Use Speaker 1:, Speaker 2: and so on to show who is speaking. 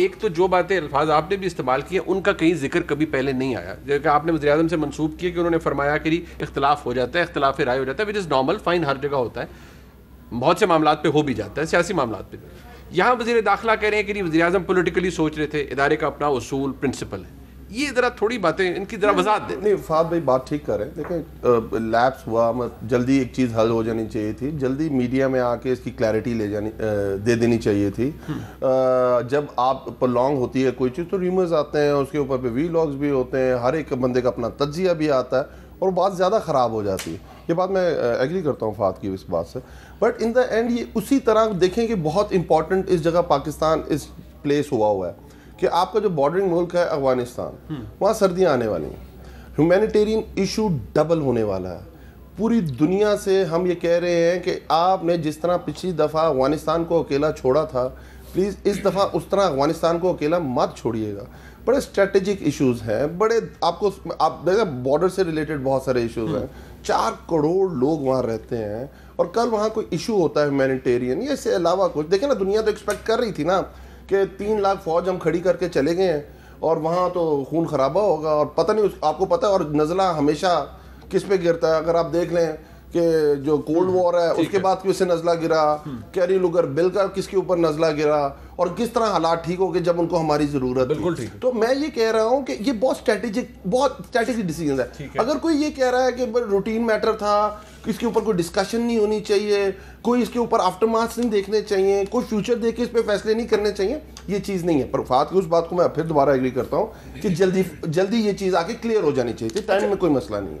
Speaker 1: एक तो जो बातें अल्फाज आपने भी इस्तेमाल किए उनका कहीं जिक्र कभी पहले नहीं आया जैसे आपने वजी अजम से मनसूब किया कि उन्होंने फरमाया कि इख्तलाफ हो जाता है इख्तलाफ राय हो जाता है विच इज़ नॉर्मल फाइन हर जगह होता है बहुत से मामला पे हो भी जाता है सियासी मामला पे यहाँ वजी दाखिला कह रहे हैं कि वजी अजम पोलिटिकली सोच रहे थे इदारे का अपना असूल प्रिंसिपल है ये जरा थोड़ी बातें इनकी जरा वजात दे नहीं
Speaker 2: फाद भाई बात ठीक कर रहे हैं देखें लैप्स हुआ मत जल्दी एक चीज़ हल हो जानी चाहिए थी जल्दी मीडिया में आके इसकी क्लैरिटी ले जानी दे देनी चाहिए थी आ, हम्म। जब आप लॉन्ग होती है कोई चीज़ तो र्यूमर्स आते हैं उसके ऊपर पे वी लॉग्स भी होते हैं हर एक बंदे का अपना तजिया भी आता है और बात ज़्यादा ख़राब हो जाती है ये बात मैं एग्री करता हूँ फात की इस बात से बट इन द एंड ये उसी तरह देखें कि बहुत इंपॉर्टेंट इस जगह पाकिस्तान इस प्लेस हुआ हुआ है कि आपका जो बॉर्डरिंग मुल्क है अफगानिस्तान वहाँ सर्दियाँ आने वाली हैं ह्यूमैनिटेरियन इशू डबल होने वाला है पूरी दुनिया से हम ये कह रहे हैं कि आपने जिस तरह पिछली दफ़ा अफगानिस्तान को अकेला छोड़ा था प्लीज़ इस दफ़ा उस तरह अफगानिस्तान को अकेला मत छोड़िएगा बड़े स्ट्रेटेजिक इश्यूज हैं बड़े आपको आप देखा बॉर्डर से रिलेटेड बहुत सारे इश्यूज हैं चार करोड़ लोग वहाँ रहते हैं और कल वहाँ कोई इशू होता है ह्यूमैनिटेरियन या इससे अलावा कुछ देखें ना दुनिया तो एक्सपेक्ट कर रही थी ना कि तीन लाख फौज हम खड़ी करके चले गए हैं और वहाँ तो खून खराबा होगा और पता नहीं उस आपको पता है और नज़ला हमेशा किस पे गिरता है अगर आप देख लें कि जो कोल्ड हम्म, वॉर है उसके बाद क्यों से नजला गिरा हम्म। कैरी लुगर बिल का किसके ऊपर नजला गिरा और किस तरह हालात ठीक हो गए जब उनको हमारी जरूरत बिल्कुल ठीक तो मैं ये कह रहा हूँ कि ये बहुत स्ट्रेटेजिक बहुत स्ट्रेटेजिक डिसीजन है अगर कोई ये कह रहा है कि रूटीन मैटर था इसके ऊपर कोई डिस्कशन नहीं होनी चाहिए कोई इसके ऊपर आफ्टर मार्क्स नहीं देखने चाहिए कोई फ्यूचर देख के इस पर फैसले नहीं करने चाहिए ये चीज़ नहीं है पर फात की उस बात को मैं फिर दोबारा एग्री करता हूँ कि जल्दी जल्दी ये चीज़ आके क्लियर हो जानी चाहिए टाइम अच्छा। में कोई मसला नहीं है